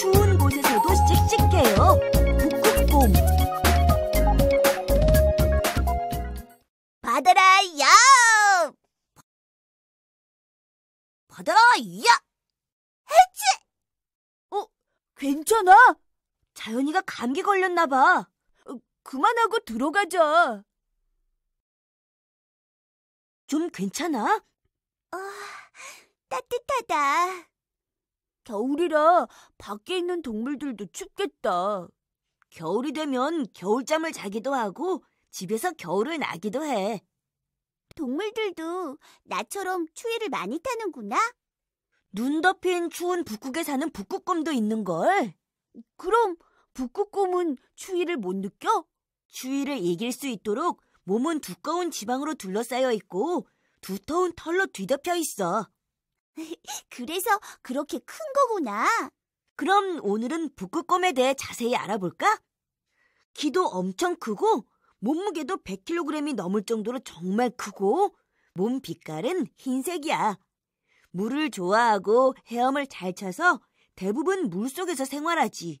추운 곳에서도 씩씩해요. 북극곰. 받아라, 야! 바아라 야! 해치! 어, 괜찮아? 자연이가 감기 걸렸나 봐. 어, 그만하고 들어가자. 좀 괜찮아? 어, 따뜻하다. 겨울이라 밖에 있는 동물들도 춥겠다. 겨울이 되면 겨울잠을 자기도 하고 집에서 겨울을 나기도 해. 동물들도 나처럼 추위를 많이 타는구나. 눈 덮인 추운 북극에 사는 북극곰도 있는걸. 그럼 북극곰은 추위를 못 느껴? 추위를 이길 수 있도록 몸은 두꺼운 지방으로 둘러싸여 있고 두터운 털로 뒤덮여 있어. 그래서 그렇게 큰 거구나. 그럼 오늘은 북극곰에 대해 자세히 알아볼까? 키도 엄청 크고 몸무게도 100kg이 넘을 정도로 정말 크고 몸 빛깔은 흰색이야. 물을 좋아하고 헤엄을 잘 쳐서 대부분 물속에서 생활하지.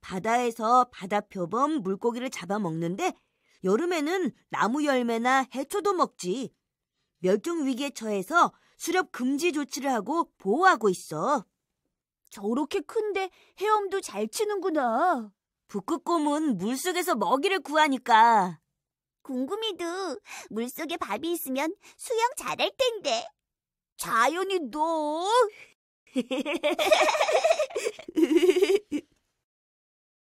바다에서 바다표범 물고기를 잡아먹는데 여름에는 나무 열매나 해초도 먹지. 멸종 위기에 처해서 수렵 금지 조치를 하고 보호하고 있어. 저렇게 큰데 헤엄도 잘 치는구나. 북극곰은 물속에서 먹이를 구하니까. 궁금이도 물속에 밥이 있으면 수영 잘할 텐데. 자연이 너.